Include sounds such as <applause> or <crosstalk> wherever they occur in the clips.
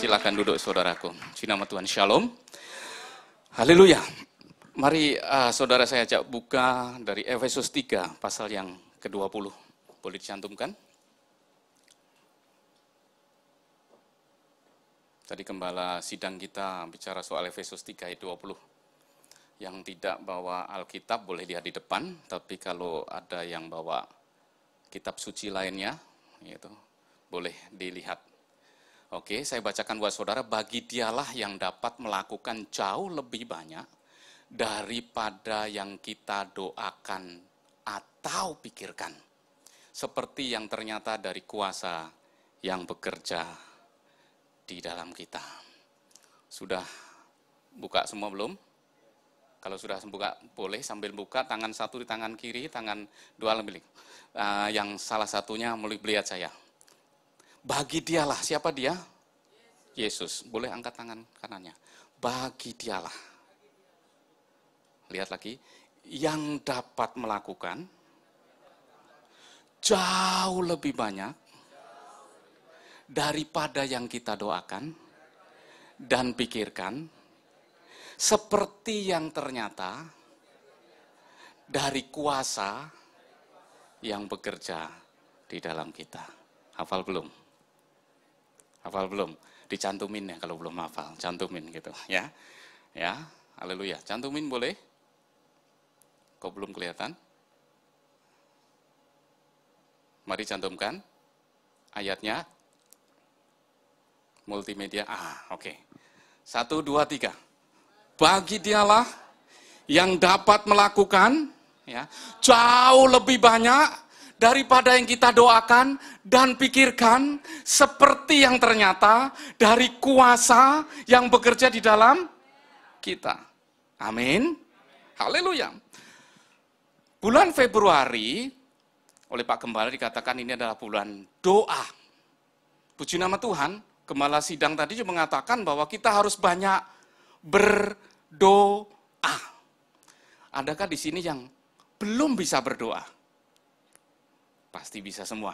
silahkan duduk saudaraku. Sinama Tuhan Shalom. Haleluya. Mari uh, saudara saya ajak buka dari Efesus 3 pasal yang ke-20. Boleh dicantumkan? Tadi gembala sidang kita bicara soal Efesus 3 ayat 20. Yang tidak bawa Alkitab boleh lihat di depan, tapi kalau ada yang bawa kitab suci lainnya, itu boleh dilihat Oke, saya bacakan buat saudara, bagi dialah yang dapat melakukan jauh lebih banyak daripada yang kita doakan atau pikirkan. Seperti yang ternyata dari kuasa yang bekerja di dalam kita. Sudah buka semua belum? Kalau sudah buka, boleh sambil buka tangan satu di tangan kiri, tangan dua lebih. Uh, yang salah satunya melihat saya. Bagi dialah, siapa dia? Yesus. Boleh angkat tangan kanannya. Bagi dialah. Lihat lagi. Yang dapat melakukan jauh lebih banyak daripada yang kita doakan dan pikirkan seperti yang ternyata dari kuasa yang bekerja di dalam kita. Hafal belum? Hafal belum? Dicantumin ya kalau belum hafal, cantumin gitu <laughs> ya. Ya, haleluya. Cantumin boleh? Kok belum kelihatan? Mari cantumkan ayatnya. Multimedia. Ah, oke. Okay. Satu, dua, tiga. Bagi dialah yang dapat melakukan ya, jauh lebih banyak daripada yang kita doakan dan pikirkan seperti yang ternyata dari kuasa yang bekerja di dalam kita. Amin. Haleluya. Bulan Februari oleh Pak Gembala dikatakan ini adalah bulan doa. Puji nama Tuhan, Gembala sidang tadi juga mengatakan bahwa kita harus banyak berdoa. Adakah di sini yang belum bisa berdoa? Pasti bisa semua.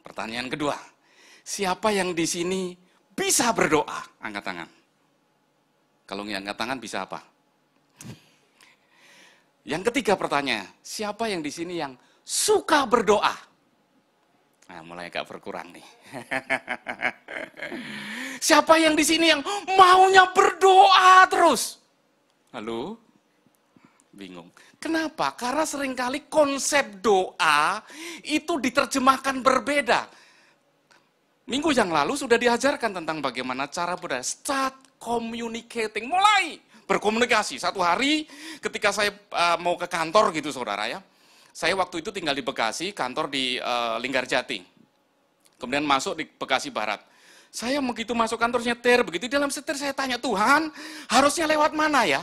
Pertanyaan kedua, siapa yang di sini bisa berdoa? Angkat tangan. Kalau nggak angkat tangan bisa apa? Yang ketiga pertanyaan, siapa yang di sini yang suka berdoa? Nah, mulai agak berkurang nih. <laughs> siapa yang di sini yang maunya berdoa terus? Halo? Bingung. Kenapa? Karena seringkali konsep doa itu diterjemahkan berbeda. Minggu yang lalu sudah diajarkan tentang bagaimana cara berdoa. Start communicating, mulai berkomunikasi. Satu hari ketika saya uh, mau ke kantor gitu saudara ya. Saya waktu itu tinggal di Bekasi, kantor di uh, eh, Linggarjati. Kemudian masuk di Bekasi Barat. Saya begitu masuk kantor nyetir, begitu dalam setir saya tanya, Tuhan harusnya lewat mana ya?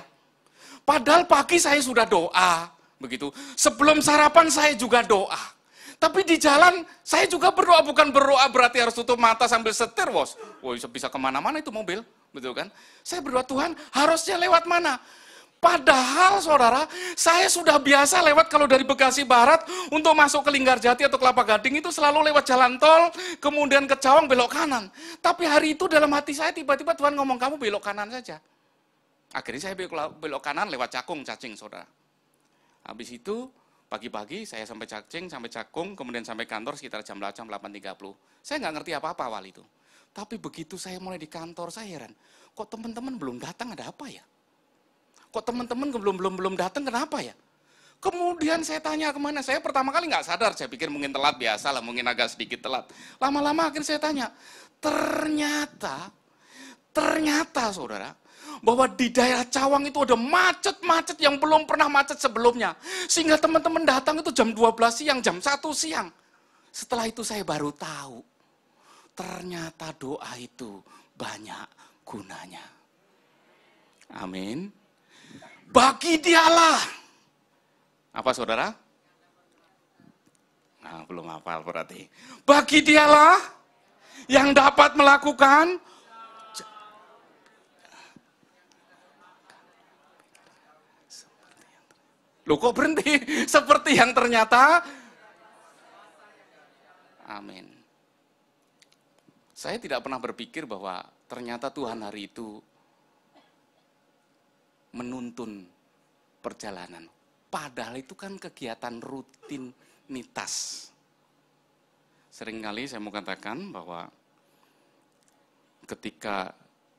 Padahal pagi saya sudah doa, begitu. Sebelum sarapan saya juga doa. Tapi di jalan saya juga berdoa, bukan berdoa berarti harus tutup mata sambil setir, bos. Woi, bisa kemana-mana itu mobil, betul kan? Saya berdoa, Tuhan harusnya lewat mana? Padahal saudara, saya sudah biasa lewat kalau dari Bekasi Barat untuk masuk ke Linggarjati atau Kelapa Gading itu selalu lewat jalan tol, kemudian ke Cawang belok kanan. Tapi hari itu dalam hati saya tiba-tiba Tuhan ngomong kamu belok kanan saja. Akhirnya saya belok, kanan lewat Cakung, Cacing, saudara. Habis itu pagi-pagi saya sampai Cacing, sampai Cakung, kemudian sampai kantor sekitar jam 8, jam 8.30. Saya nggak ngerti apa-apa awal itu. Tapi begitu saya mulai di kantor, saya heran, kok teman-teman belum datang ada apa ya? Kok teman-teman belum belum belum datang kenapa ya? Kemudian saya tanya kemana, saya pertama kali nggak sadar, saya pikir mungkin telat biasa lah, mungkin agak sedikit telat. Lama-lama akhirnya saya tanya, ternyata, ternyata saudara, bahwa di daerah Cawang itu ada macet-macet yang belum pernah macet sebelumnya. Sehingga teman-teman datang itu jam 12 siang, jam 1 siang. Setelah itu saya baru tahu, ternyata doa itu banyak gunanya. Amin. Bagi dialah. Apa saudara? Nah, belum hafal berarti. Bagi dialah yang dapat melakukan Loh kok berhenti? <laughs> Seperti yang ternyata. Amin. Saya tidak pernah berpikir bahwa ternyata Tuhan hari itu menuntun perjalanan. Padahal itu kan kegiatan rutinitas. Seringkali saya mau katakan bahwa ketika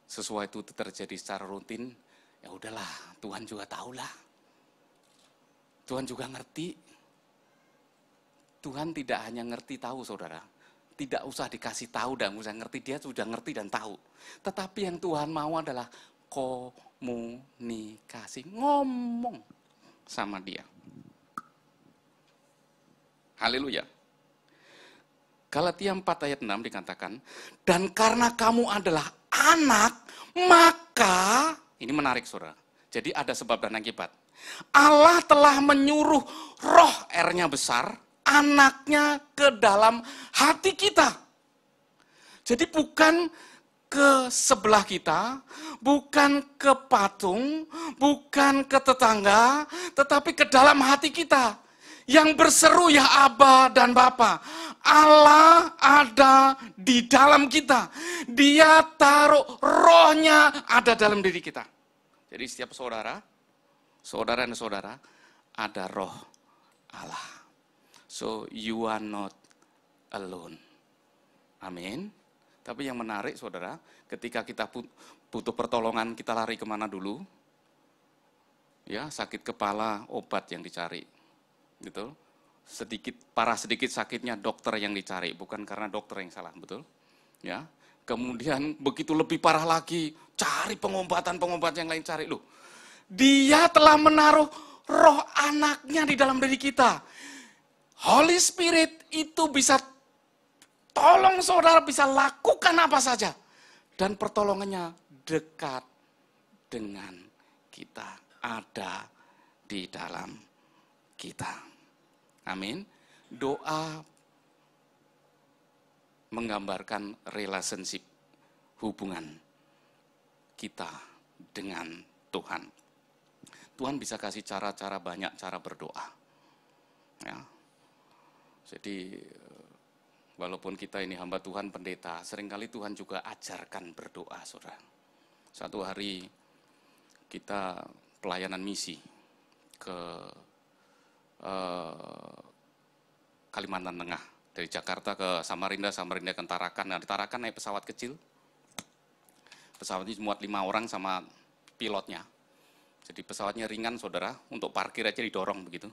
sesuatu itu terjadi secara rutin, ya udahlah, Tuhan juga tahulah. Tuhan juga ngerti. Tuhan tidak hanya ngerti tahu saudara. Tidak usah dikasih tahu dan usah ngerti. Dia sudah ngerti dan tahu. Tetapi yang Tuhan mau adalah komunikasi. Ngomong sama dia. Haleluya. Galatia 4 ayat 6 dikatakan, dan karena kamu adalah anak, maka, ini menarik saudara. Jadi ada sebab dan akibat Allah telah menyuruh roh R-nya besar, anaknya ke dalam hati kita. Jadi bukan ke sebelah kita, bukan ke patung, bukan ke tetangga, tetapi ke dalam hati kita. Yang berseru ya Aba dan Bapa, Allah ada di dalam kita. Dia taruh rohnya ada dalam diri kita. Jadi setiap saudara, Saudara dan saudara, ada roh Allah. So you are not alone. Amin. Tapi yang menarik saudara, ketika kita butuh pertolongan, kita lari kemana dulu? Ya, sakit kepala, obat yang dicari. Gitu. Sedikit, parah sedikit sakitnya dokter yang dicari, bukan karena dokter yang salah, betul? Ya, Kemudian begitu lebih parah lagi, cari pengobatan pengobatan yang lain cari. Loh, dia telah menaruh roh anaknya di dalam diri kita. Holy Spirit itu bisa tolong saudara bisa lakukan apa saja. Dan pertolongannya dekat dengan kita. Ada di dalam kita. Amin. Doa menggambarkan relationship hubungan kita dengan Tuhan. Tuhan bisa kasih cara-cara banyak cara berdoa. Ya. Jadi walaupun kita ini hamba Tuhan pendeta, seringkali Tuhan juga ajarkan berdoa, saudara. Satu hari kita pelayanan misi ke eh, Kalimantan Tengah dari Jakarta ke Samarinda, Samarinda ke Tarakan. Nah, di Tarakan naik pesawat kecil, Pesawat ini muat lima orang sama pilotnya. Jadi pesawatnya ringan saudara, untuk parkir aja didorong begitu.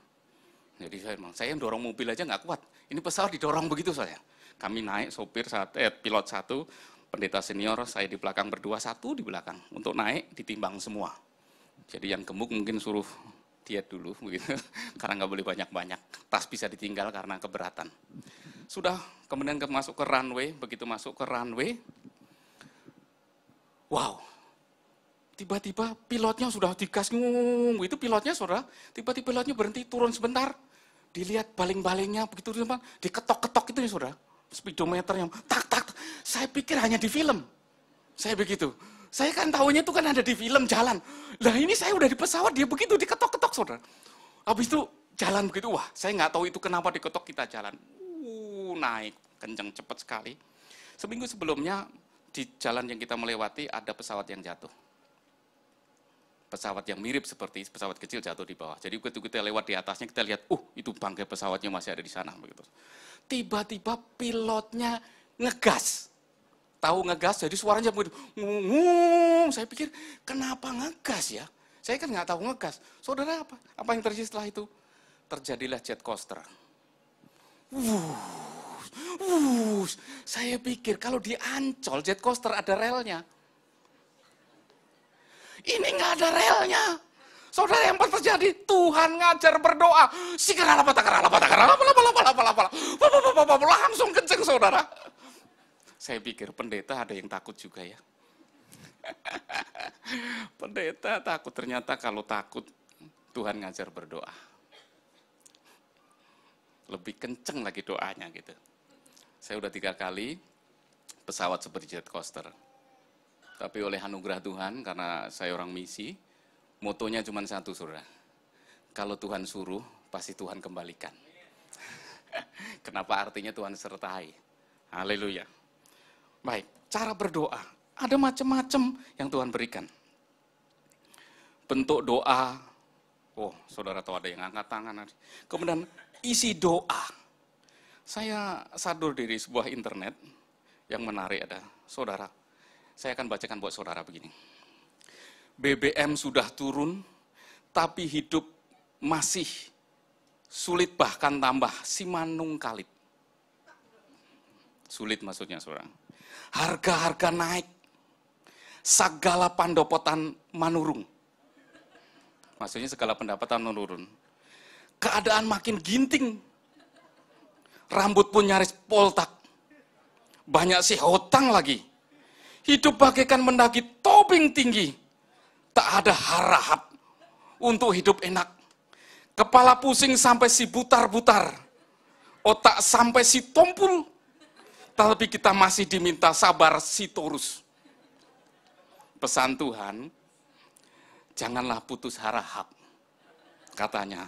Jadi saya bilang, saya yang dorong mobil aja nggak kuat. Ini pesawat didorong begitu saya. Kami naik, sopir saat eh, pilot satu, pendeta senior, saya di belakang berdua, satu di belakang. Untuk naik ditimbang semua. Jadi yang gemuk mungkin suruh diet dulu <laughs> begitu karena nggak boleh banyak-banyak tas bisa ditinggal karena keberatan sudah kemudian masuk ke runway begitu masuk ke runway wow tiba-tiba pilotnya sudah digas ngung, itu pilotnya saudara, tiba-tiba pilotnya berhenti turun sebentar, dilihat baling-balingnya begitu teman, diketok-ketok itu ya saudara, speedometer yang tak, tak saya pikir hanya di film, saya begitu, saya kan tahunya itu kan ada di film jalan, lah ini saya udah di pesawat dia begitu diketok-ketok saudara, habis itu jalan begitu, wah saya nggak tahu itu kenapa diketok kita jalan, uh, naik kenceng cepat sekali, seminggu sebelumnya di jalan yang kita melewati ada pesawat yang jatuh pesawat yang mirip seperti pesawat kecil jatuh di bawah. Jadi begitu kita lewat di atasnya kita lihat, uh itu bangkai pesawatnya masih ada di sana begitu. Tiba-tiba pilotnya ngegas. Tahu ngegas jadi suaranya begitu. Ngung, saya pikir kenapa ngegas ya? Saya kan nggak tahu ngegas. Saudara apa? Apa yang terjadi setelah itu? Terjadilah jet coaster. Wuh, wuh, saya pikir kalau di Ancol jet coaster ada relnya. Ini nggak ada relnya. Saudara yang pernah terjadi, Tuhan ngajar berdoa. Si kerala pata kerala pata kerala pala pala pala pala pala. Langsung kenceng saudara. Saya pikir pendeta ada yang takut juga ya. <laughs> pendeta takut, ternyata kalau takut Tuhan ngajar berdoa. Lebih kenceng lagi doanya gitu. Saya udah tiga kali pesawat seperti jet coaster tapi oleh anugerah Tuhan, karena saya orang misi, motonya cuma satu, saudara. Kalau Tuhan suruh, pasti Tuhan kembalikan. <laughs> Kenapa artinya Tuhan sertai? Haleluya. Baik, cara berdoa. Ada macam-macam yang Tuhan berikan. Bentuk doa. Oh, saudara tahu ada yang angkat tangan. Kemudian isi doa. Saya sadur diri sebuah internet yang menarik ada. Saudara, saya akan bacakan buat saudara begini. BBM sudah turun, tapi hidup masih sulit bahkan tambah simanung kalit. Sulit maksudnya saudara. Harga-harga naik. Segala pandopotan manurung. Maksudnya segala pendapatan menurun. Keadaan makin ginting. Rambut pun nyaris poltak. Banyak sih hutang lagi. Hidup bagaikan mendaki toping tinggi. Tak ada harap untuk hidup enak. Kepala pusing sampai si butar-butar. Otak sampai si tompul. Tapi kita masih diminta sabar si torus. Pesan Tuhan, janganlah putus harap, Katanya,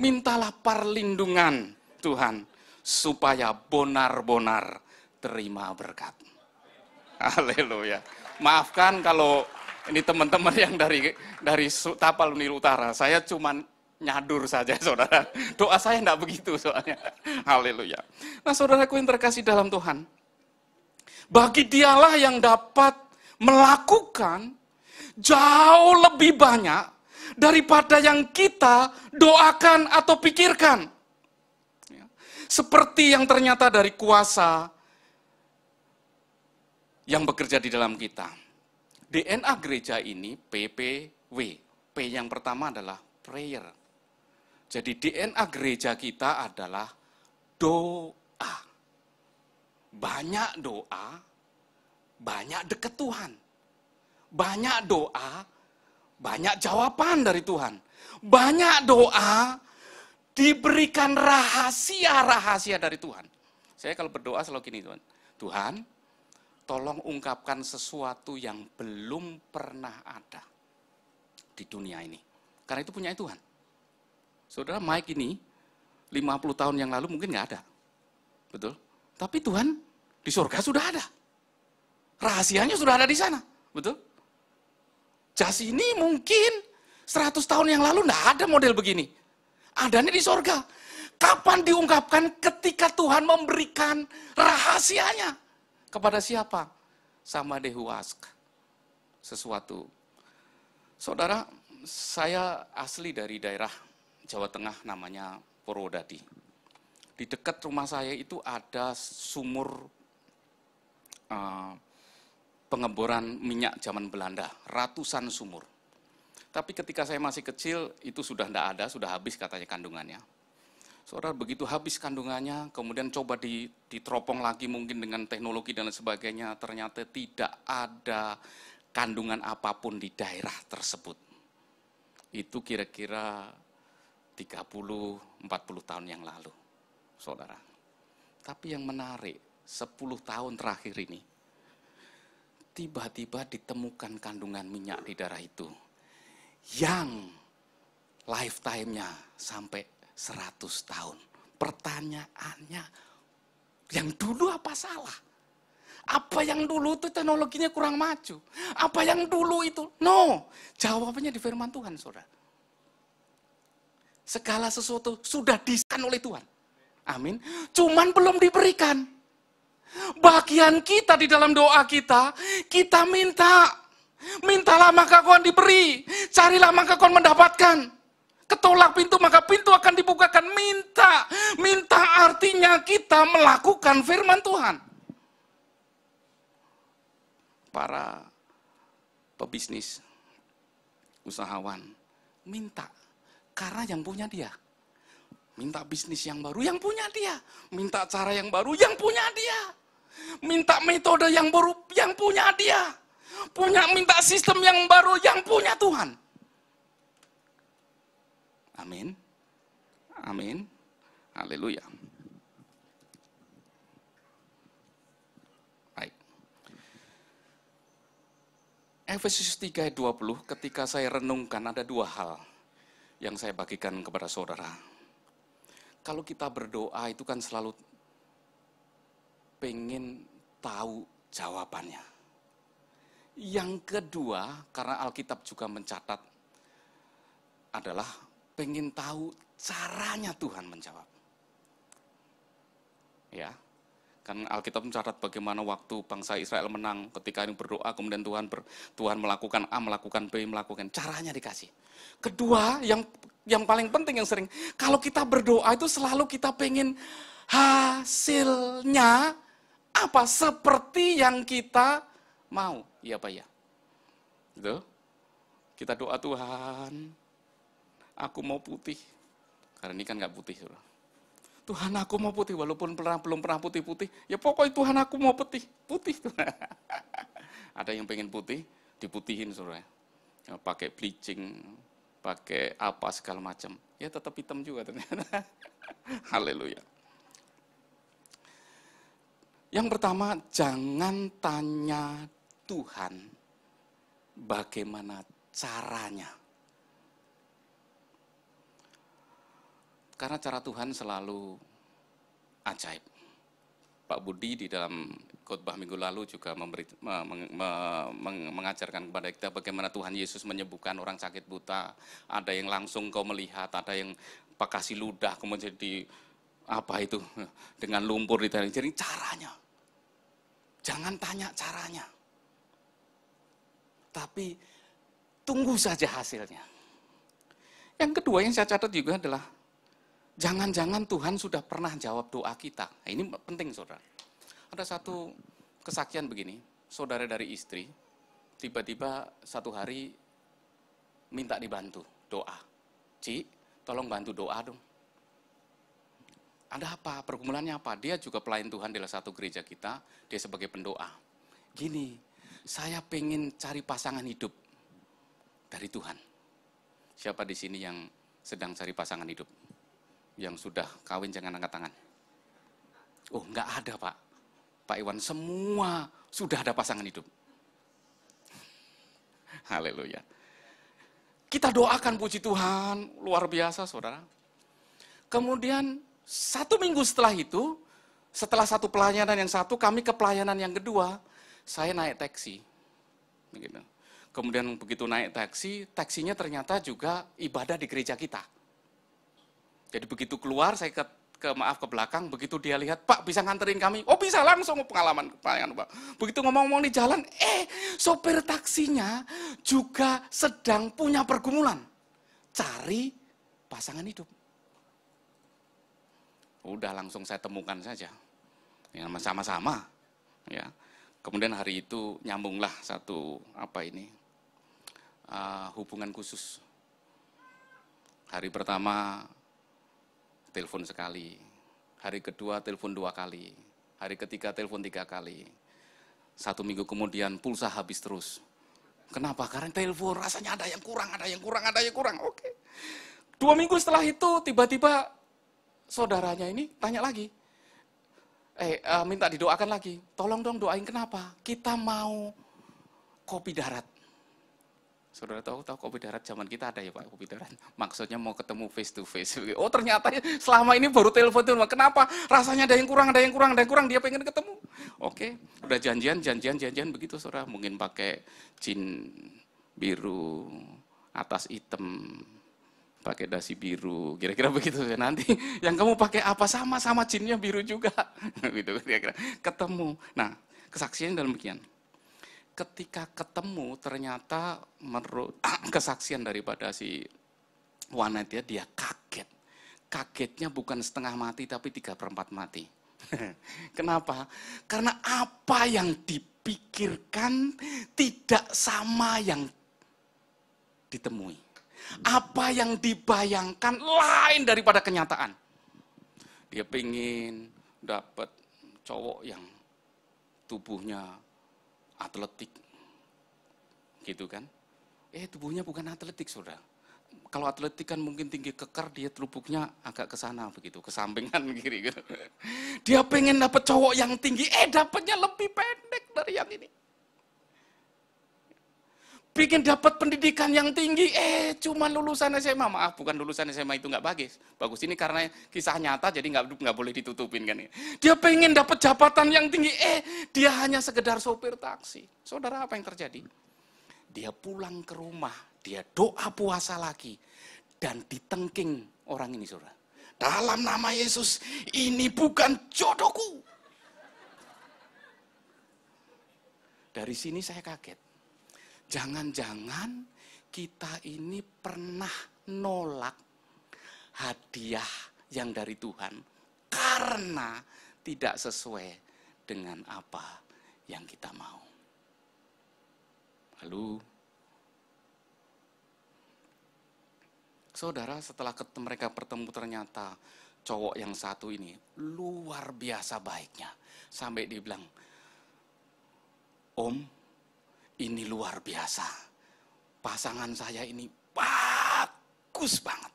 mintalah perlindungan Tuhan supaya bonar-bonar terima berkat. <laughs> Haleluya. Maafkan kalau ini teman-teman yang dari dari Tapal Nil Utara, saya cuma nyadur saja <laughs> saudara. Doa saya enggak begitu soalnya. <laughs> Haleluya. Nah saudaraku yang terkasih dalam Tuhan. Bagi dialah yang dapat melakukan jauh lebih banyak daripada yang kita doakan atau pikirkan. Ya. Seperti yang ternyata dari kuasa yang bekerja di dalam kita. DNA gereja ini PPW. P yang pertama adalah prayer. Jadi DNA gereja kita adalah doa. Banyak doa, banyak dekat Tuhan. Banyak doa, banyak jawaban dari Tuhan. Banyak doa, diberikan rahasia-rahasia dari Tuhan. Saya kalau berdoa selalu gini, Tuhan. Tuhan, tolong ungkapkan sesuatu yang belum pernah ada di dunia ini. Karena itu punya Tuhan. Saudara Mike ini 50 tahun yang lalu mungkin nggak ada. Betul? Tapi Tuhan di surga sudah ada. Rahasianya sudah ada di sana. Betul? Jas ini mungkin 100 tahun yang lalu nggak ada model begini. Adanya di surga. Kapan diungkapkan ketika Tuhan memberikan rahasianya? Kepada siapa? Sama Dehuask. Sesuatu. Saudara, saya asli dari daerah Jawa Tengah namanya Purwodadi. Di dekat rumah saya itu ada sumur uh, pengeboran minyak zaman Belanda, ratusan sumur. Tapi ketika saya masih kecil itu sudah tidak ada, sudah habis katanya kandungannya. Saudara begitu habis kandungannya, kemudian coba diteropong lagi mungkin dengan teknologi dan sebagainya, ternyata tidak ada kandungan apapun di daerah tersebut. Itu kira-kira 30-40 tahun yang lalu, saudara. Tapi yang menarik, 10 tahun terakhir ini, tiba-tiba ditemukan kandungan minyak di darah itu yang lifetime-nya sampai 100 tahun. Pertanyaannya, yang dulu apa salah? Apa yang dulu itu teknologinya kurang maju? Apa yang dulu itu? No, jawabannya di firman Tuhan, saudara. Segala sesuatu sudah disakan oleh Tuhan. Amin. Cuman belum diberikan. Bagian kita di dalam doa kita, kita minta. Mintalah maka kau diberi. Carilah maka kau mendapatkan. Ketolak pintu maka pintu akan dibukakan. Minta. Minta artinya kita melakukan firman Tuhan. Para pebisnis, usahawan, minta. Karena yang punya dia. Minta bisnis yang baru, yang punya dia. Minta cara yang baru, yang punya dia. Minta metode yang baru, yang punya dia. Punya minta sistem yang baru, yang punya Tuhan. Amin. Amin. Haleluya. Baik. Efesus 3 ayat 20 ketika saya renungkan ada dua hal yang saya bagikan kepada saudara. Kalau kita berdoa itu kan selalu pengen tahu jawabannya. Yang kedua, karena Alkitab juga mencatat adalah pengen tahu caranya Tuhan menjawab. Ya, kan Alkitab mencatat bagaimana waktu bangsa Israel menang ketika ini berdoa kemudian Tuhan ber, Tuhan melakukan A melakukan B melakukan caranya dikasih kedua yang yang paling penting yang sering kalau kita berdoa itu selalu kita pengen hasilnya apa seperti yang kita mau ya pak ya gitu kita doa Tuhan aku mau putih. Karena ini kan nggak putih, Tuhan aku mau putih, walaupun pernah, belum pernah putih-putih, ya pokoknya Tuhan aku mau putih, putih. <laughs> Ada yang pengen putih, diputihin suruh ya. ya, pakai bleaching, pakai apa segala macam. Ya tetap hitam juga ternyata. <laughs> Haleluya. Yang pertama, jangan tanya Tuhan bagaimana caranya. Karena cara Tuhan selalu ajaib. Pak Budi di dalam khotbah minggu lalu juga memberi, me, meng, mengajarkan kepada kita bagaimana Tuhan Yesus menyembuhkan orang sakit buta. Ada yang langsung kau melihat, ada yang pakasi ludah kemudian jadi apa itu <laughs> dengan lumpur di tanah. Jadi caranya. Jangan tanya caranya. Tapi tunggu saja hasilnya. Yang kedua yang saya catat juga adalah Jangan-jangan Tuhan sudah pernah jawab doa kita. Nah, ini penting, saudara. Ada satu kesakian begini, saudara dari istri, tiba-tiba satu hari minta dibantu doa. Ci, tolong bantu doa dong. Ada apa? Pergumulannya apa? Dia juga pelayan Tuhan di satu gereja kita, dia sebagai pendoa. Gini, saya pengen cari pasangan hidup dari Tuhan. Siapa di sini yang sedang cari pasangan hidup? yang sudah kawin jangan angkat tangan. Oh, enggak ada Pak. Pak Iwan, semua sudah ada pasangan hidup. <laughs> Haleluya. Kita doakan puji Tuhan, luar biasa saudara. Kemudian satu minggu setelah itu, setelah satu pelayanan yang satu, kami ke pelayanan yang kedua, saya naik taksi. Kemudian begitu naik taksi, taksinya ternyata juga ibadah di gereja kita. Jadi begitu keluar, saya ke, ke maaf ke belakang, begitu dia lihat, Pak bisa nganterin kami? Oh bisa langsung pengalaman pengalaman Pak. Begitu ngomong-ngomong di jalan, eh sopir taksinya juga sedang punya pergumulan. Cari pasangan hidup. Udah langsung saya temukan saja. Ya, sama-sama. Ya. Kemudian hari itu nyambunglah satu apa ini uh, hubungan khusus. Hari pertama telepon sekali. Hari kedua telepon dua kali. Hari ketiga telepon tiga kali. Satu minggu kemudian pulsa habis terus. Kenapa? Karena telepon rasanya ada yang kurang, ada yang kurang, ada yang kurang. Oke. Dua minggu setelah itu tiba-tiba saudaranya ini tanya lagi. Eh, eh minta didoakan lagi. Tolong dong doain kenapa? Kita mau kopi darat. Saudara tahu tahu kopi darat zaman kita ada ya Pak kopi darat. Maksudnya mau ketemu face to face. <laughs> Oh ternyata selama ini baru telepon tuh. Kenapa? Rasanya ada yang kurang, ada yang kurang, ada yang kurang. Dia pengen ketemu. Oke, udah janjian, janjian, janjian begitu saudara. Mungkin pakai jin biru, atas hitam, pakai dasi biru, kira-kira begitu ya nanti. Yang kamu pakai apa sama sama jinnya biru juga, <laughs> gitu kira-kira. Ketemu. Nah, kesaksian dalam begini ketika ketemu ternyata menurut <clears throat> kesaksian daripada si wanita ya, dia kaget. Kagetnya bukan setengah mati tapi tiga perempat mati. <laughs> Kenapa? Karena apa yang dipikirkan tidak sama yang ditemui. Apa yang dibayangkan lain daripada kenyataan. Dia pengen dapat cowok yang tubuhnya atletik. Gitu kan? Eh tubuhnya bukan atletik, sudah. Kalau atletik kan mungkin tinggi kekar, dia telupuknya agak ke sana begitu, ke sampingan <laughs> kiri. Gitu. Dia pengen dapat cowok yang tinggi, eh dapatnya lebih pendek dari yang ini. Bikin dapat pendidikan yang tinggi, eh cuma lulusan SMA. Maaf, bukan lulusan SMA itu nggak bagus. Bagus ini karena kisah nyata, jadi nggak nggak boleh ditutupin kan. Ya. Dia pengen dapat jabatan yang tinggi, eh dia hanya sekedar sopir taksi. Saudara, apa yang terjadi? Dia pulang ke rumah, dia doa puasa lagi, dan ditengking orang ini, saudara. Dalam nama Yesus, ini bukan jodohku. Dari sini saya kaget. Jangan-jangan kita ini pernah nolak hadiah yang dari Tuhan karena tidak sesuai dengan apa yang kita mau. Lalu Saudara, setelah mereka bertemu ternyata cowok yang satu ini luar biasa baiknya. Sampai dibilang, Om, ini luar biasa. Pasangan saya ini bagus banget.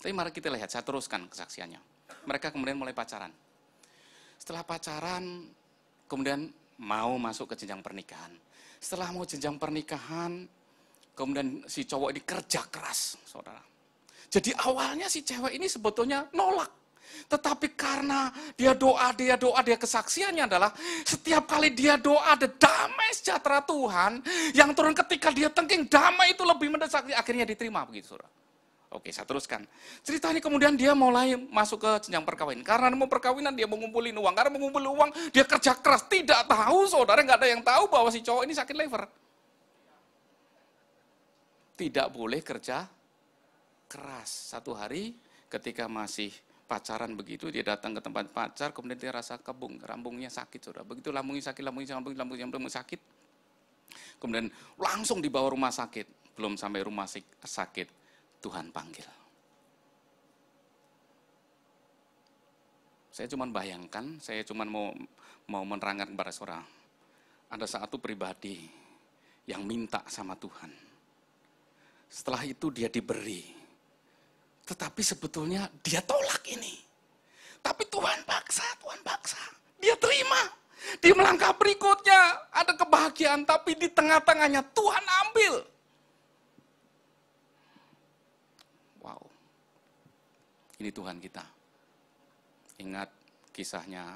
Tapi mari kita lihat, saya teruskan kesaksiannya. Mereka kemudian mulai pacaran. Setelah pacaran, kemudian mau masuk ke jenjang pernikahan. Setelah mau jenjang pernikahan, kemudian si cowok ini kerja keras, saudara. Jadi awalnya si cewek ini sebetulnya nolak tetapi karena dia doa, dia doa, dia kesaksiannya adalah setiap kali dia doa ada damai sejahtera Tuhan yang turun ketika dia tengking damai itu lebih mendesak akhirnya diterima begitu saudara. Oke, saya teruskan. Cerita ini kemudian dia mulai masuk ke jenjang perkawinan. Karena mau perkawinan dia mengumpulin uang. Karena mengumpulin uang dia kerja keras. Tidak tahu saudara nggak ada yang tahu bahwa si cowok ini sakit liver. Tidak boleh kerja keras satu hari ketika masih pacaran begitu, dia datang ke tempat pacar, kemudian dia rasa kebung, rambungnya sakit, saudara. Begitu lambungnya sakit, lambungnya sakit, lambungnya, lambungnya sakit. Kemudian langsung dibawa rumah sakit. Belum sampai rumah sakit, Tuhan panggil. Saya cuma bayangkan, saya cuma mau mau menerangkan kepada saudara. Ada satu pribadi yang minta sama Tuhan. Setelah itu dia diberi tetapi sebetulnya dia tolak ini. Tapi Tuhan paksa, Tuhan paksa. Dia terima. Di melangkah berikutnya ada kebahagiaan, tapi di tengah-tengahnya Tuhan ambil. Wow. Ini Tuhan kita. Ingat kisahnya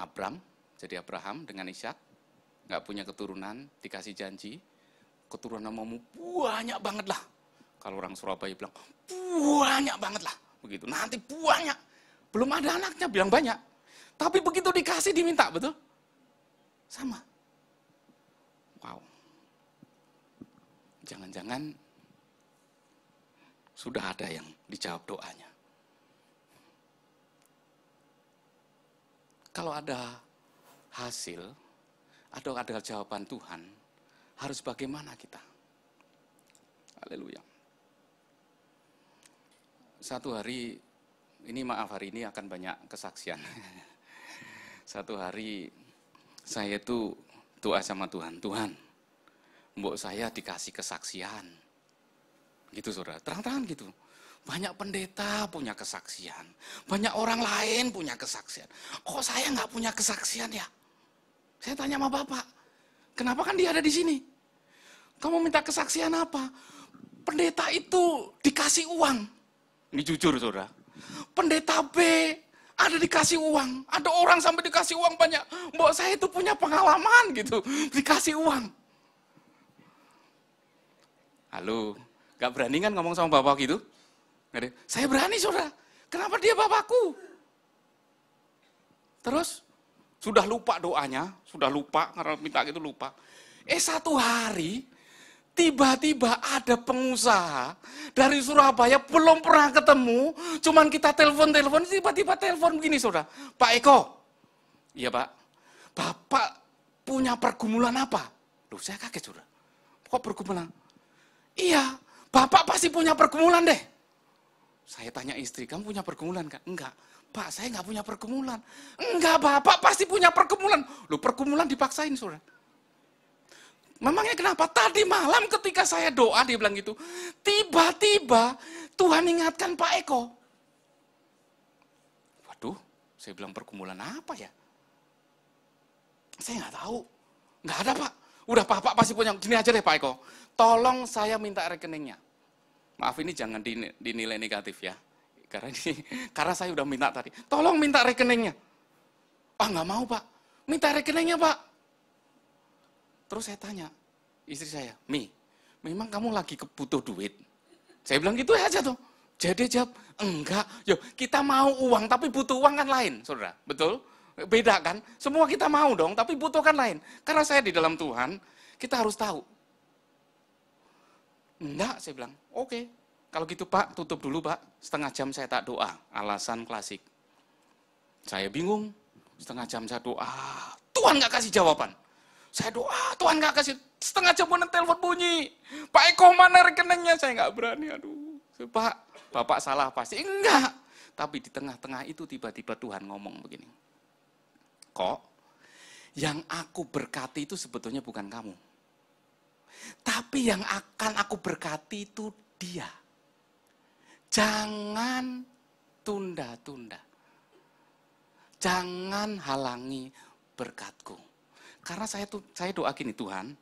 Abram, jadi Abraham dengan Ishak, nggak punya keturunan, dikasih janji, keturunan mau banyak banget lah. Kalau orang Surabaya bilang, banyak banget lah begitu. Nanti banyak. Belum ada anaknya bilang banyak. Tapi begitu dikasih diminta, betul? Sama. Wow. Jangan-jangan sudah ada yang dijawab doanya. Kalau ada hasil atau ada jawaban Tuhan, harus bagaimana kita? Haleluya satu hari ini maaf hari ini akan banyak kesaksian. <laughs> satu hari saya itu doa sama Tuhan, Tuhan, mbok saya dikasih kesaksian. Gitu saudara, terang-terangan gitu. Banyak pendeta punya kesaksian, banyak orang lain punya kesaksian. Kok saya nggak punya kesaksian ya? Saya tanya sama bapak, kenapa kan dia ada di sini? Kamu minta kesaksian apa? Pendeta itu dikasih uang, ini jujur saudara. Pendeta B ada dikasih uang. Ada orang sampai dikasih uang banyak. Mbak saya itu punya pengalaman gitu. Dikasih uang. Halo, gak berani kan ngomong sama bapak gitu? Saya berani saudara. Kenapa dia bapakku? Terus, sudah lupa doanya, sudah lupa, karena minta gitu lupa. Eh satu hari, tiba-tiba ada pengusaha dari Surabaya belum pernah ketemu, cuman kita telepon-telepon, tiba-tiba telepon begini saudara, Pak Eko, iya Pak, Bapak punya pergumulan apa? Loh saya kaget saudara, kok pergumulan? Iya, Bapak pasti punya pergumulan deh. Saya tanya istri, kamu punya pergumulan kan? Enggak. Pak, saya enggak punya pergumulan. Enggak, Bapak pasti punya pergumulan. Loh, pergumulan dipaksain, saudara. Memangnya kenapa? Tadi malam ketika saya doa, dia bilang gitu. Tiba-tiba Tuhan ingatkan Pak Eko. Waduh, saya bilang pergumulan apa ya? Saya nggak tahu. Nggak ada Pak. Udah Pak, Pak pasti punya. Gini aja deh Pak Eko. Tolong saya minta rekeningnya. Maaf ini jangan dinilai negatif ya. Karena ini, <laughs> karena saya udah minta tadi. Tolong minta rekeningnya. Ah nggak mau Pak. Minta rekeningnya Pak. Terus saya tanya istri saya, Mi, memang kamu lagi kebutuh duit? Saya bilang gitu aja tuh. Jadi jawab, enggak. Yo, kita mau uang tapi butuh uang kan lain, saudara. Betul? Beda kan? Semua kita mau dong, tapi butuh kan lain. Karena saya di dalam Tuhan, kita harus tahu. Enggak, saya bilang, oke. Okay. Kalau gitu Pak, tutup dulu Pak. Setengah jam saya tak doa. Alasan klasik. Saya bingung. Setengah jam saya doa. Tuhan gak kasih jawaban. Saya doa, Tuhan gak kasih. Setengah jam pun telepon bunyi. Pak Eko mana rekeningnya? Saya gak berani, aduh. Pak, Bapak salah pasti. Enggak. Tapi di tengah-tengah itu tiba-tiba Tuhan ngomong begini. Kok? Yang aku berkati itu sebetulnya bukan kamu. Tapi yang akan aku berkati itu dia. Jangan tunda-tunda. Jangan halangi berkatku. Karena saya tuh saya doa gini, Tuhan,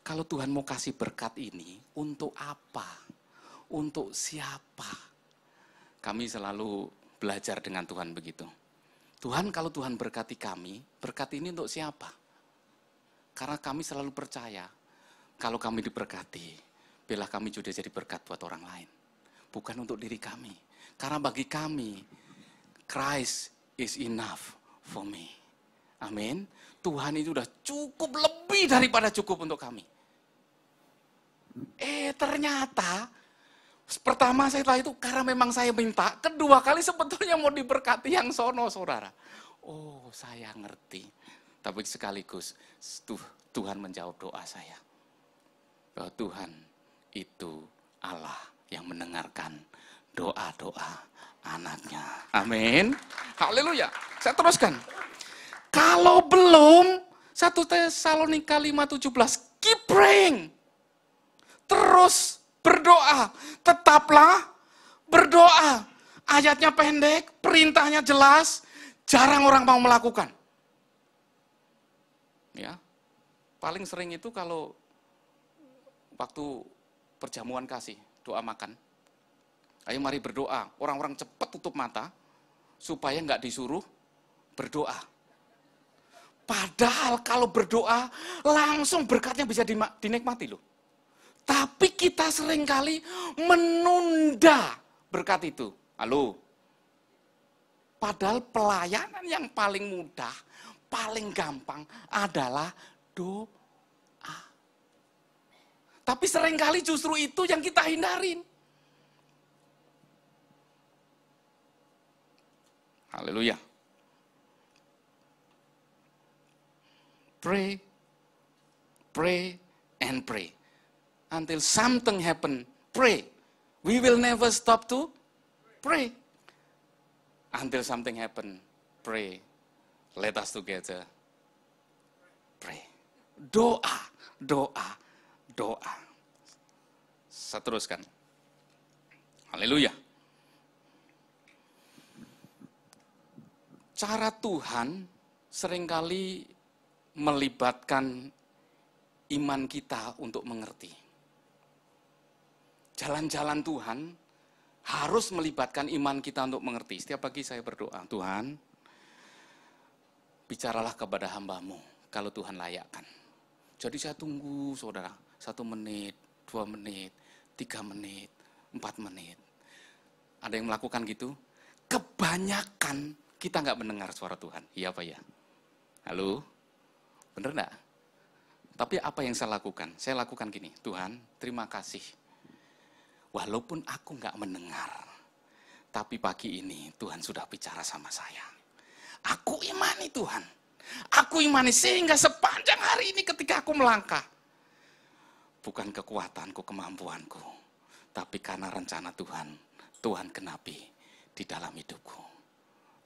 kalau Tuhan mau kasih berkat ini untuk apa? Untuk siapa? Kami selalu belajar dengan Tuhan begitu. Tuhan kalau Tuhan berkati kami, berkat ini untuk siapa? Karena kami selalu percaya kalau kami diberkati, bila kami sudah jadi berkat buat orang lain. Bukan untuk diri kami. Karena bagi kami, Christ is enough for me. Amin. Tuhan itu sudah cukup lebih daripada cukup untuk kami. Eh ternyata pertama setelah itu karena memang saya minta, kedua kali sebetulnya mau diberkati yang sono saudara. Oh saya ngerti. Tapi sekaligus tuh, Tuhan menjawab doa saya. Bahwa Tuhan itu Allah yang mendengarkan doa-doa anaknya. Amin. Haleluya. Saya teruskan. Kalau belum, 1 Tesalonika 5:17, keep praying. Terus berdoa, tetaplah berdoa. Ayatnya pendek, perintahnya jelas, jarang orang mau melakukan. Ya. Paling sering itu kalau waktu perjamuan kasih, doa makan. Ayo mari berdoa. Orang-orang cepat tutup mata supaya nggak disuruh berdoa. Padahal kalau berdoa langsung berkatnya bisa dinikmati loh. Tapi kita seringkali menunda berkat itu. Halo. Padahal pelayanan yang paling mudah, paling gampang adalah doa. Tapi seringkali justru itu yang kita hindarin. Haleluya. Pray, pray, and pray. Until something happen, pray. We will never stop to pray. Until something happen, pray. Let us together pray. Doa, doa, doa. seteruskan. Haleluya. Cara Tuhan seringkali melibatkan iman kita untuk mengerti. Jalan-jalan Tuhan harus melibatkan iman kita untuk mengerti. Setiap pagi saya berdoa, Tuhan, bicaralah kepada hambamu kalau Tuhan layakkan. Jadi saya tunggu saudara, satu menit, dua menit, tiga menit, empat menit. Ada yang melakukan gitu? Kebanyakan kita nggak mendengar suara Tuhan. Iya apa ya? Halo? Bener enggak? Tapi apa yang saya lakukan? Saya lakukan gini, Tuhan terima kasih. Walaupun aku nggak mendengar, tapi pagi ini Tuhan sudah bicara sama saya. Aku imani Tuhan. Aku imani sehingga sepanjang hari ini ketika aku melangkah. Bukan kekuatanku, kemampuanku. Tapi karena rencana Tuhan, Tuhan kenapi di dalam hidupku.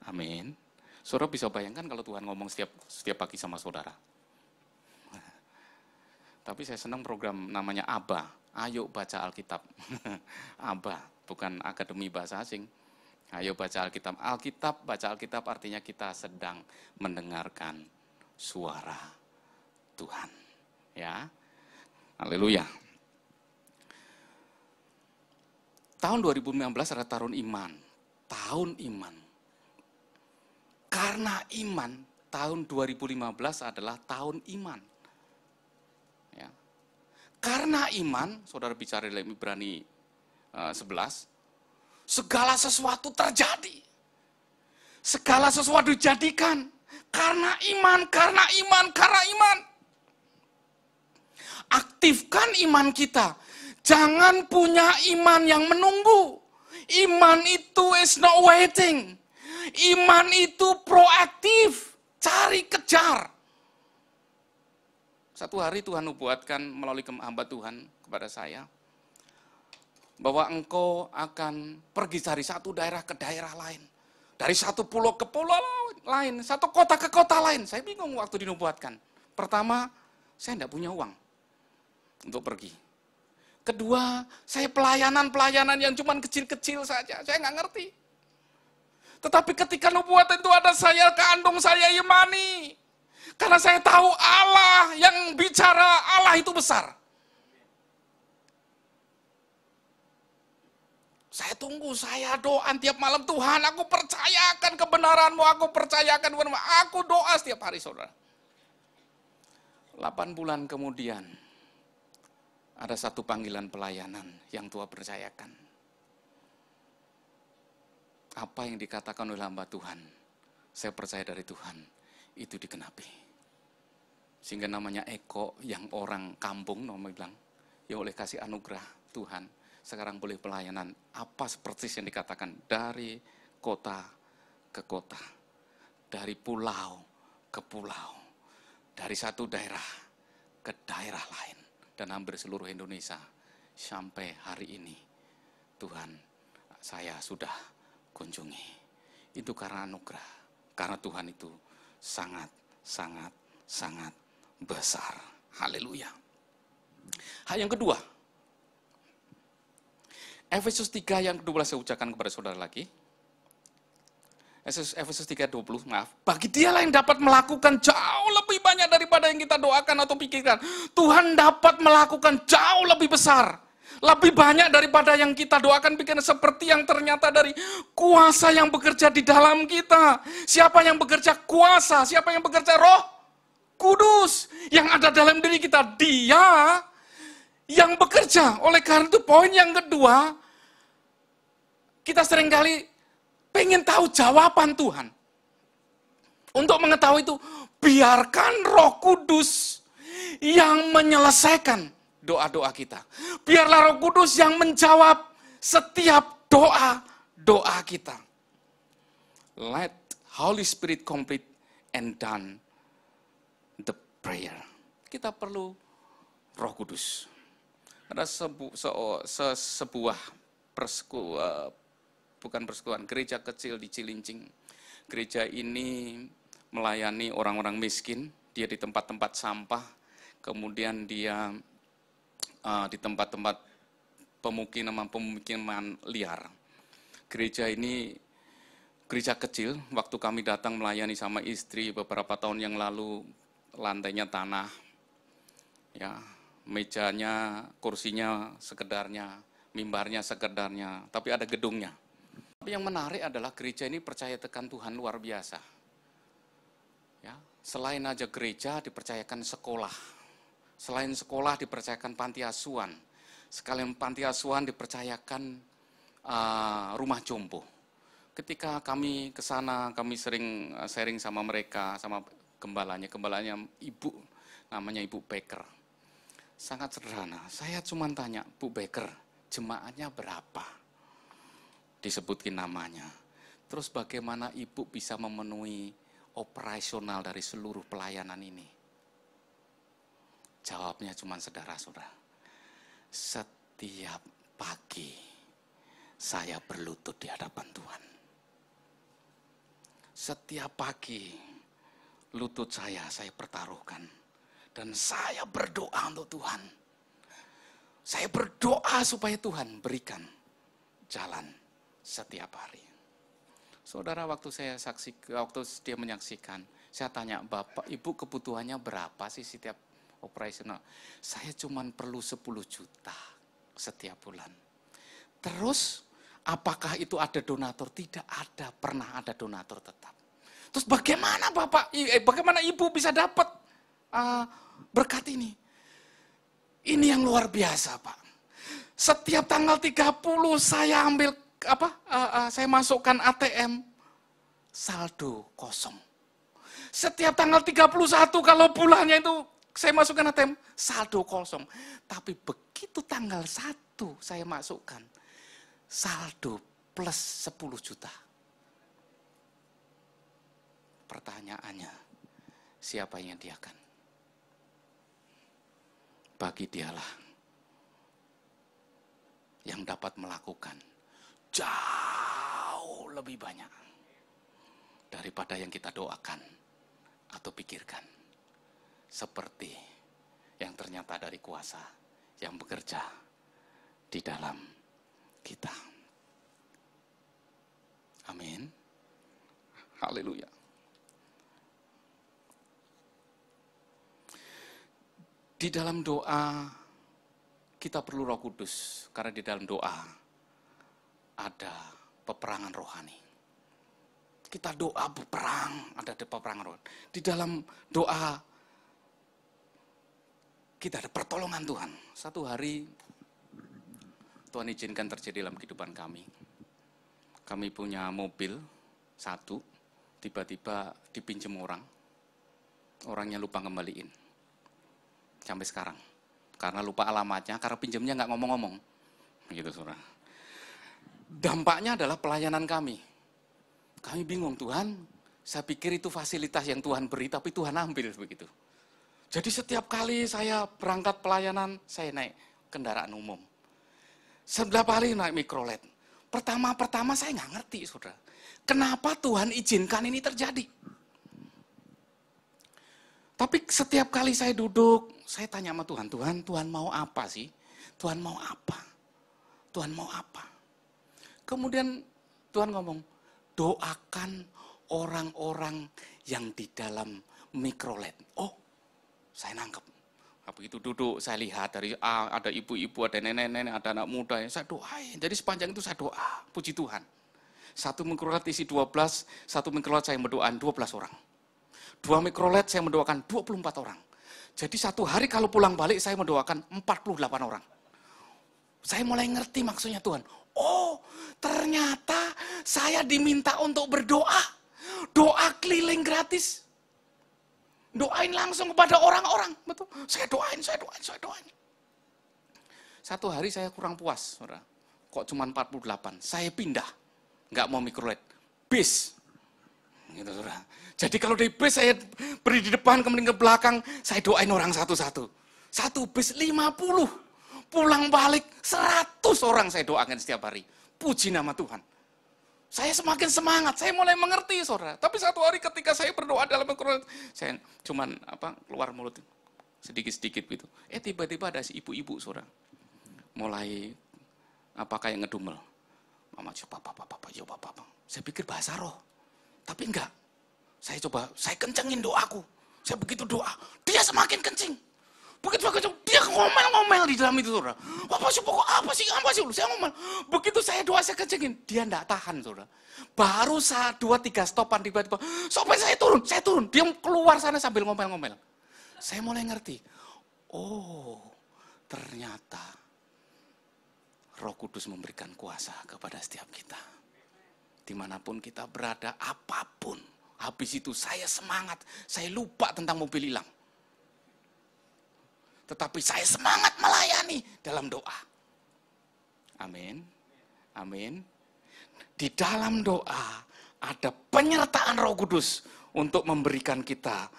Amin. Saudara bisa bayangkan kalau Tuhan ngomong setiap setiap pagi sama saudara. Tapi saya senang program namanya ABA, Ayo Baca Alkitab. <laughs> ABA, bukan Akademi Bahasa Asing. Ayo baca Alkitab. Alkitab, baca Alkitab artinya kita sedang mendengarkan suara Tuhan. Ya. Haleluya. Tahun 2019 adalah tahun iman. Tahun iman. Karena iman, tahun 2015 adalah tahun iman. Karena iman, saudara bicara dalam Ibrani 11, eh, segala sesuatu terjadi. Segala sesuatu dijadikan karena iman, karena iman, karena iman. Aktifkan iman kita. Jangan punya iman yang menunggu. Iman itu is not waiting. Iman itu proaktif. Cari, kejar. Satu hari Tuhan nubuatkan melalui hamba Tuhan kepada saya, bahwa engkau akan pergi dari satu daerah ke daerah lain. Dari satu pulau ke pulau lain, satu kota ke kota lain. Saya bingung waktu dinubuatkan. Pertama, saya tidak punya uang untuk pergi. Kedua, saya pelayanan-pelayanan yang cuma kecil-kecil saja. Saya nggak ngerti. Tetapi ketika Nubuat itu ada saya, kandung saya Imani. Karena saya tahu Allah yang bicara, Allah itu besar. Saya tunggu, saya doa tiap malam, Tuhan aku percayakan kebenaranmu, aku percayakan kebenaranmu. Aku doa setiap hari saudara. 8 bulan kemudian, ada satu panggilan pelayanan yang Tuhan percayakan. Apa yang dikatakan oleh hamba Tuhan, saya percaya dari Tuhan, itu dikenapi. Sehingga namanya Eko yang orang kampung nomor bilang, ya oleh kasih anugerah Tuhan, sekarang boleh pelayanan apa seperti yang dikatakan dari kota ke kota, dari pulau ke pulau, dari satu daerah ke daerah lain dan hampir seluruh Indonesia sampai hari ini Tuhan saya sudah kunjungi. Itu karena anugerah, karena Tuhan itu sangat sangat sangat besar. Haleluya. Hal yang kedua, Efesus 3 yang kedua saya ucapkan kepada saudara lagi. Efesus, Efesus 3:20, maaf. Bagi dialah yang dapat melakukan jauh lebih banyak daripada yang kita doakan atau pikirkan. Tuhan dapat melakukan jauh lebih besar. Lebih banyak daripada yang kita doakan bikin seperti yang ternyata dari kuasa yang bekerja di dalam kita. Siapa yang bekerja kuasa, siapa yang bekerja roh, Kudus yang ada dalam diri kita. Dia yang bekerja. Oleh karena itu poin yang kedua, kita seringkali pengen tahu jawaban Tuhan. Untuk mengetahui itu, biarkan roh kudus yang menyelesaikan doa-doa kita. Biarlah roh kudus yang menjawab setiap doa-doa kita. Let Holy Spirit complete and done prayer. Kita perlu roh kudus. Ada sebu, se, se, sebuah persku, eh, bukan persekutuan, gereja kecil di Cilincing. Gereja ini melayani orang-orang miskin, dia di tempat-tempat sampah, kemudian dia uh, di tempat-tempat pemukiman pemukiman liar. Gereja ini gereja kecil, waktu kami datang melayani sama istri beberapa tahun yang lalu, lantainya tanah, ya mejanya, kursinya sekedarnya, mimbarnya sekedarnya, tapi ada gedungnya. Tapi yang menarik adalah gereja ini percaya tekan Tuhan luar biasa. Ya, selain aja gereja dipercayakan sekolah, selain sekolah dipercayakan panti asuhan, sekalian panti asuhan dipercayakan uh, rumah jompo ketika kami ke sana, kami sering ah, sharing sama mereka, sama gembalanya, gembalanya ibu, namanya ibu Baker. Sangat sederhana, saya cuma tanya, Bu Baker, jemaatnya berapa? Disebutin namanya. Terus bagaimana ibu bisa memenuhi operasional dari seluruh pelayanan ini? Jawabnya cuma sedara saudara Setiap pagi saya berlutut di hadapan Tuhan setiap pagi lutut saya saya pertaruhkan dan saya berdoa untuk Tuhan. Saya berdoa supaya Tuhan berikan jalan setiap hari. Saudara waktu saya saksi waktu dia menyaksikan, saya tanya Bapak, Ibu kebutuhannya berapa sih setiap operasional? Saya cuma perlu 10 juta setiap bulan. Terus apakah itu ada donatur? Tidak ada, pernah ada donatur tetap. Terus bagaimana Bapak, eh, bagaimana Ibu bisa dapat uh, berkat ini? Ini yang luar biasa Pak. Setiap tanggal 30 saya ambil apa? Uh, uh, saya masukkan ATM saldo kosong. Setiap tanggal 31 kalau bulannya itu saya masukkan ATM saldo kosong. Tapi begitu tanggal satu saya masukkan saldo plus 10 juta. Pertanyaannya, siapa yang diakan? Bagi dialah yang dapat melakukan jauh lebih banyak daripada yang kita doakan atau pikirkan. Seperti yang ternyata dari kuasa yang bekerja di dalam kita. Amin. Haleluya. Di dalam doa, kita perlu roh kudus. Karena di dalam doa, ada peperangan rohani. Kita doa berperang, ada peperangan rohani. Di dalam doa, kita ada pertolongan Tuhan. Satu hari, Tuhan izinkan terjadi dalam kehidupan kami. Kami punya mobil, satu, tiba-tiba dipinjam orang. Orangnya lupa ngembaliin sampai sekarang. Karena lupa alamatnya, karena pinjamnya nggak ngomong-ngomong. Gitu surah. Dampaknya adalah pelayanan kami. Kami bingung, Tuhan, saya pikir itu fasilitas yang Tuhan beri, tapi Tuhan ambil begitu. Jadi setiap kali saya berangkat pelayanan, saya naik kendaraan umum. Sebelah kali naik mikrolet. Pertama-pertama saya nggak ngerti, saudara. Kenapa Tuhan izinkan ini terjadi? Tapi setiap kali saya duduk, saya tanya sama Tuhan, Tuhan, Tuhan mau apa sih? Tuhan mau apa? Tuhan mau apa? Kemudian Tuhan ngomong, doakan orang-orang yang di dalam mikrolet. Oh, saya nangkep. Begitu duduk, saya lihat dari ah, ada ibu-ibu, ada nenek-nenek, ada anak muda. Ya, saya doain. Jadi sepanjang itu saya doa. Puji Tuhan. Satu mikrolet isi 12, satu mikrolet saya mendoakan 12 orang. Dua mikrolet saya mendoakan 24 orang. Jadi satu hari kalau pulang balik saya mendoakan 48 orang. Saya mulai ngerti maksudnya Tuhan. Oh, ternyata saya diminta untuk berdoa. Doa keliling gratis. Doain langsung kepada orang-orang. Betul. Saya doain, saya doain, saya doain. Satu hari saya kurang puas, Kok cuma 48? Saya pindah. Nggak mau mikrolet. Bis. Gitu, saudara. Jadi kalau di bis saya beri di depan, kemudian ke belakang, saya doain orang satu-satu. Satu bis 50. Pulang balik 100 orang saya doakan setiap hari. Puji nama Tuhan. Saya semakin semangat, saya mulai mengerti, saudara. Tapi satu hari ketika saya berdoa dalam Al-Quran, saya cuman apa keluar mulut sedikit-sedikit gitu. Eh tiba-tiba ada si ibu-ibu, saudara. Mulai apa kayak ngedumel. Mama coba papa papa coba papa. Saya pikir bahasa roh. Tapi enggak. Saya coba, saya kencengin doaku. Saya begitu doa, dia semakin kencing. Begitu begitu dia ngomel-ngomel di dalam itu, saudara. Apa sih pokok apa sih apa sih? Saya ngomel. Begitu saya doa saya kencengin, dia enggak tahan, saudara. Baru saat dua tiga stopan tiba-tiba, sopan saya turun, saya turun. Dia keluar sana sambil ngomel-ngomel. Saya mulai ngerti. Oh, ternyata Roh Kudus memberikan kuasa kepada setiap kita dimanapun kita berada, apapun. Habis itu saya semangat, saya lupa tentang mobil hilang. Tetapi saya semangat melayani dalam doa. Amin. Amin. Di dalam doa ada penyertaan roh kudus untuk memberikan kita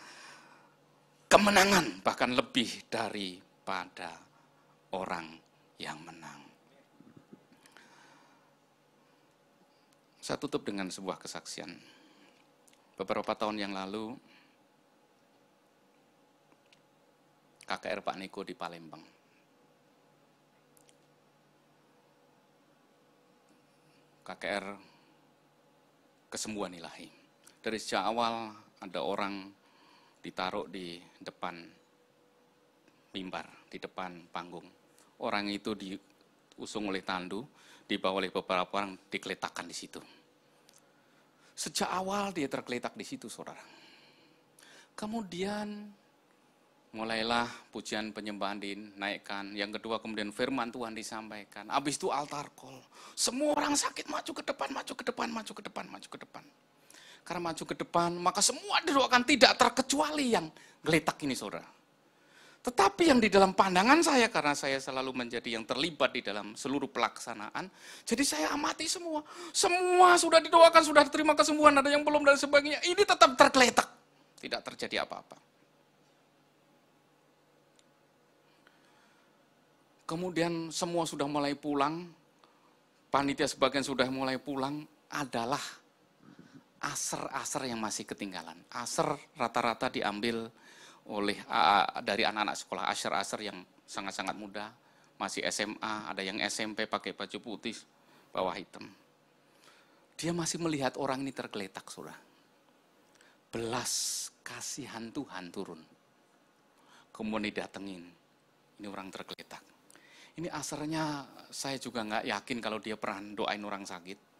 kemenangan bahkan lebih daripada orang yang menang. Saya tutup dengan sebuah kesaksian. Beberapa tahun yang lalu, KKR Pak Niko di Palembang. KKR kesembuhan ilahi. Dari sejak awal ada orang ditaruh di depan mimbar, di depan panggung. Orang itu diusung oleh tandu, dibawa oleh beberapa orang, dikeletakkan di situ. Sejak awal dia terkeletak di situ, saudara. Kemudian mulailah pujian penyembahan dinaikkan. Yang kedua kemudian firman Tuhan disampaikan. Abis itu altar call. Semua orang sakit maju ke depan, maju ke depan, maju ke depan, maju ke depan. Karena maju ke depan, maka semua didoakan tidak terkecuali yang geletak ini saudara. Tetapi yang di dalam pandangan saya, karena saya selalu menjadi yang terlibat di dalam seluruh pelaksanaan, jadi saya amati semua. Semua sudah didoakan, sudah diterima kesembuhan, ada yang belum dan sebagainya. Ini tetap tergeletak. Tidak terjadi apa-apa. Kemudian semua sudah mulai pulang, panitia sebagian sudah mulai pulang, adalah aser-aser yang masih ketinggalan. Aser rata-rata diambil oleh dari anak-anak sekolah asyar-asyar yang sangat-sangat muda, masih SMA, ada yang SMP pakai baju putih, bawah hitam. Dia masih melihat orang ini tergeletak, saudara. Belas kasihan Tuhan turun. Kemudian didatengin, ini orang tergeletak. Ini asarnya saya juga nggak yakin kalau dia pernah doain orang sakit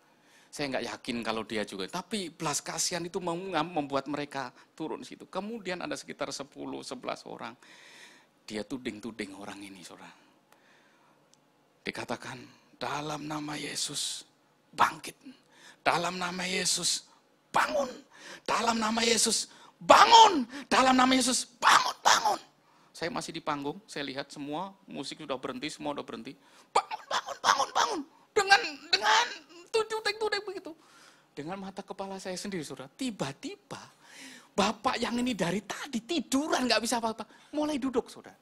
saya nggak yakin kalau dia juga. Tapi belas kasihan itu membuat mereka turun situ. Kemudian ada sekitar 10, 11 orang. Dia tuding-tuding orang ini, saudara. Dikatakan, dalam nama Yesus, bangkit. Dalam nama Yesus, bangun. Dalam nama Yesus, bangun. Dalam nama Yesus, bangun, bangun. Saya masih di panggung, saya lihat semua musik sudah berhenti, semua sudah berhenti. Bangun, bangun, bangun, bangun. Dengan, dengan itu cudeng-cudeng begitu. Dengan mata kepala saya sendiri, saudara, tiba-tiba bapak yang ini dari tadi tiduran nggak bisa apa-apa, mulai duduk, saudara.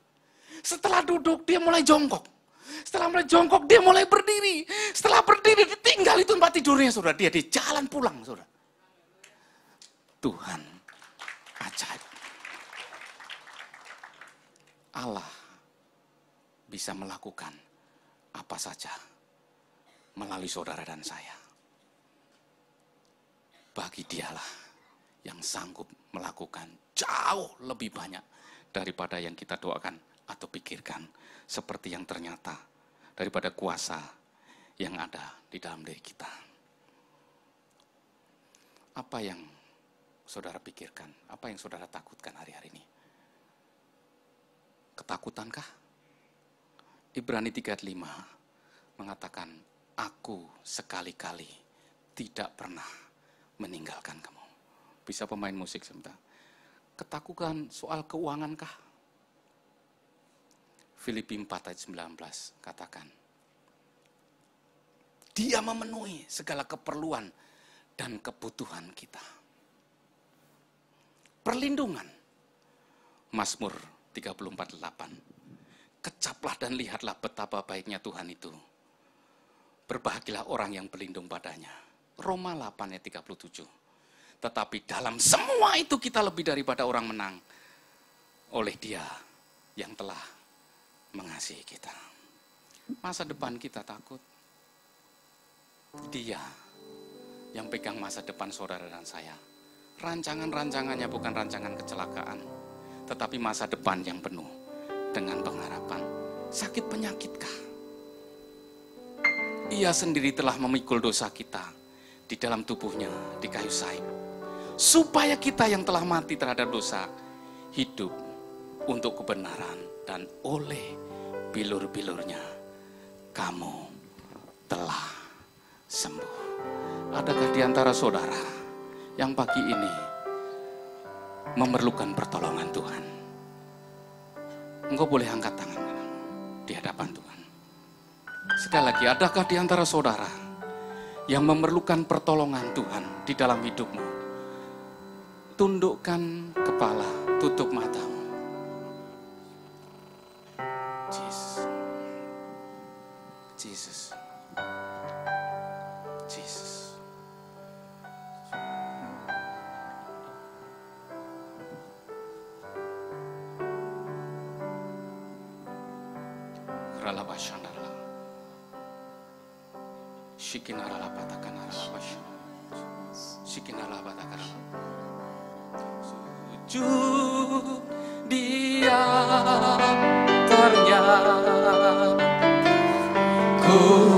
Setelah duduk dia mulai jongkok. Setelah mulai jongkok dia mulai berdiri. Setelah berdiri ditinggal itu tempat tidurnya, saudara. Dia di jalan pulang, saudara. Tuhan ajaib. Allah bisa melakukan apa saja melalui saudara dan saya. Bagi dialah yang sanggup melakukan jauh lebih banyak daripada yang kita doakan atau pikirkan. Seperti yang ternyata daripada kuasa yang ada di dalam diri kita. Apa yang saudara pikirkan? Apa yang saudara takutkan hari-hari ini? Ketakutankah? Ibrani 35 mengatakan aku sekali-kali tidak pernah meninggalkan kamu. Bisa pemain musik sebentar. Ketakukan soal keuangan kah? Filipi 4 ayat 19 katakan. Dia memenuhi segala keperluan dan kebutuhan kita. Perlindungan. Mazmur 34:8. Kecaplah dan lihatlah betapa baiknya Tuhan itu Berbahagialah orang yang berlindung padanya. Roma 8 ayat 37. Tetapi dalam semua itu kita lebih daripada orang menang oleh dia yang telah mengasihi kita. Masa depan kita takut. Dia yang pegang masa depan saudara dan saya. Rancangan-rancangannya bukan rancangan kecelakaan, tetapi masa depan yang penuh dengan pengharapan. Sakit penyakitkah? Ia sendiri telah memikul dosa kita di dalam tubuhnya di kayu salib. Supaya kita yang telah mati terhadap dosa hidup untuk kebenaran dan oleh bilur-bilurnya kamu telah sembuh. Adakah di antara saudara yang pagi ini memerlukan pertolongan Tuhan? Engkau boleh angkat tangan di hadapan Tuhan. Sekali lagi, adakah di antara saudara yang memerlukan pertolongan Tuhan di dalam hidupmu? Tundukkan kepala, tutup matamu. Jesus. Jesus. Shikinara lapatakanara lapash. Shikinara lapatakanara Sujud di altarnya. Ku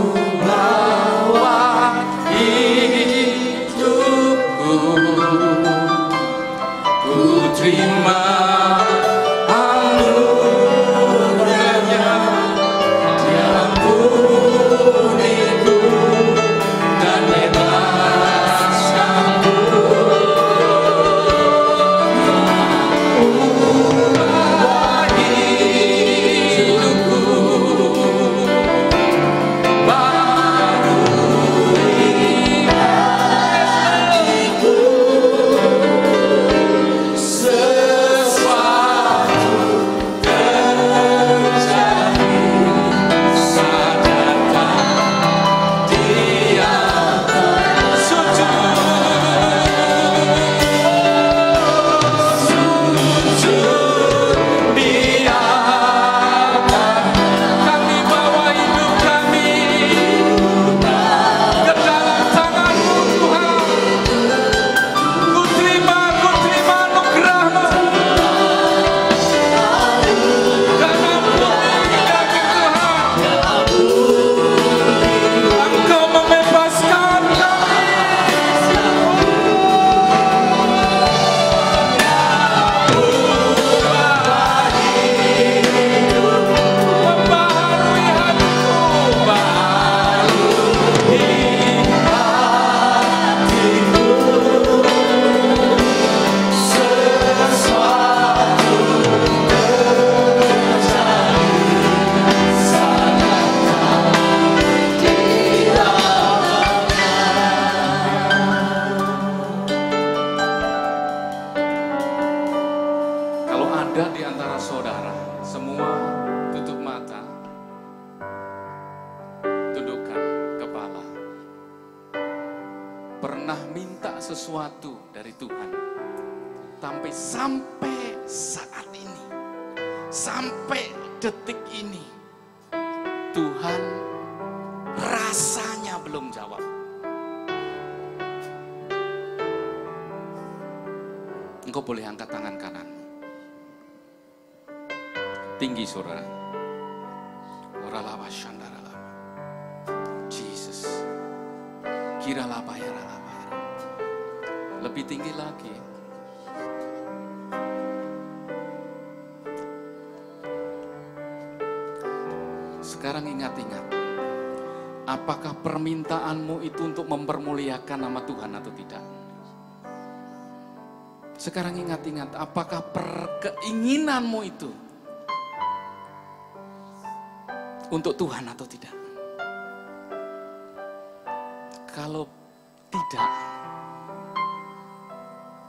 Tapi sampai saat ini, sampai detik ini, Tuhan rasanya belum jawab. Engkau boleh angkat tangan kanan. Tinggi suara Ora syandara Jesus. Kira lapa ya Lebih tinggi lagi. sekarang ingat-ingat. Apakah permintaanmu itu untuk mempermuliakan nama Tuhan atau tidak? Sekarang ingat-ingat, apakah perkeinginanmu itu untuk Tuhan atau tidak? Kalau tidak,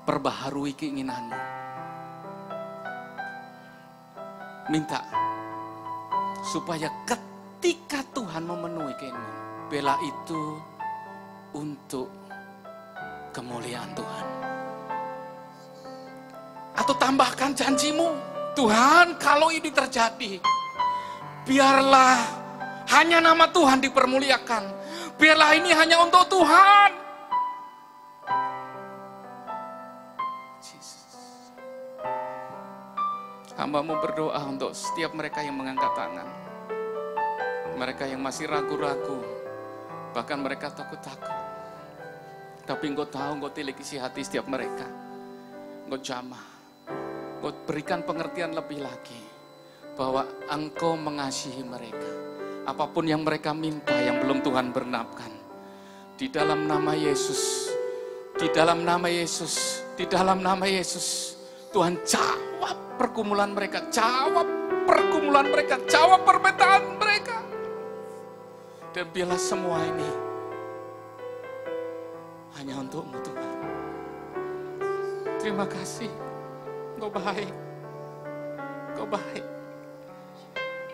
perbaharui keinginanmu. Minta supaya ketika ketika Tuhan memenuhi keinginan, bela itu untuk kemuliaan Tuhan. Atau tambahkan janjimu, Tuhan kalau ini terjadi, biarlah hanya nama Tuhan dipermuliakan. Biarlah ini hanya untuk Tuhan. Hamba Hambamu berdoa untuk setiap mereka yang mengangkat tangan. Mereka yang masih ragu-ragu. Bahkan mereka takut-takut. Tapi engkau tahu engkau tilik isi hati setiap mereka. Engkau jamah. Engkau berikan pengertian lebih lagi. Bahwa engkau mengasihi mereka. Apapun yang mereka minta yang belum Tuhan bernapkan. Di dalam nama Yesus. Di dalam nama Yesus. Di dalam nama Yesus. Tuhan jawab pergumulan mereka. Jawab pergumulan mereka. Jawab permintaan dan biarlah semua ini hanya untukmu Tuhan. Terima kasih. Engkau baik. Engkau baik.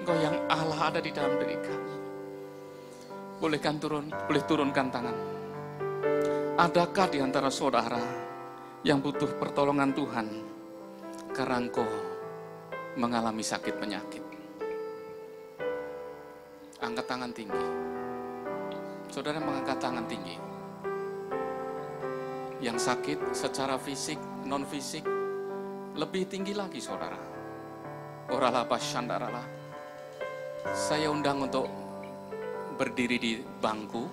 Engkau yang Allah ada di dalam diri kami. Bolehkan turun, boleh turunkan tangan. Adakah di antara saudara yang butuh pertolongan Tuhan karena engkau mengalami sakit penyakit? Angkat tangan tinggi. Saudara mengangkat tangan tinggi. Yang sakit secara fisik, non fisik, lebih tinggi lagi saudara. Oralah pasyandaralah. Saya undang untuk berdiri di bangku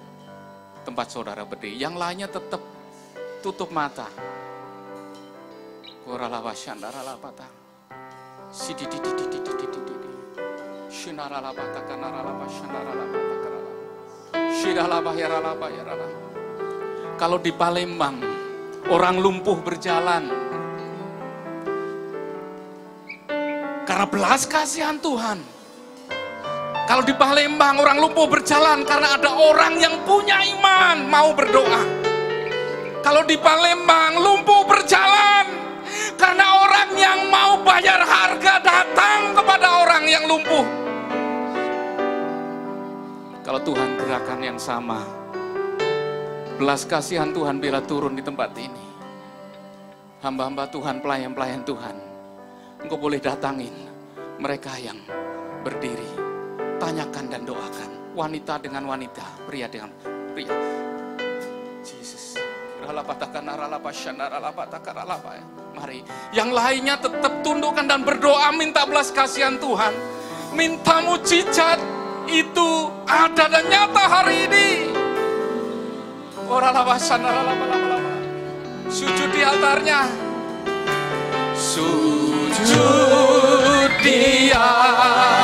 tempat saudara berdiri. Yang lainnya tetap tutup mata. Oralah pasyandaralah patah. Sididididididididididi. Kalau di Palembang, orang lumpuh berjalan. Karena belas kasihan Tuhan. Kalau di Palembang, orang lumpuh berjalan karena ada orang yang punya iman, mau berdoa. Kalau di Palembang, lumpuh berjalan karena orang yang mau bayar harga datang kepada orang yang lumpuh. Kalau Tuhan gerakan yang sama, belas kasihan Tuhan bila turun di tempat ini. Hamba-hamba Tuhan, pelayan-pelayan Tuhan, engkau boleh datangin mereka yang berdiri. Tanyakan dan doakan, wanita dengan wanita, pria dengan pria. Jesus. Mari, yang lainnya tetap tundukkan dan berdoa minta belas kasihan Tuhan. Minta mujizat itu ada dan nyata hari ini. Orang lawasan, sujud di altarnya. Sujud di altarnya.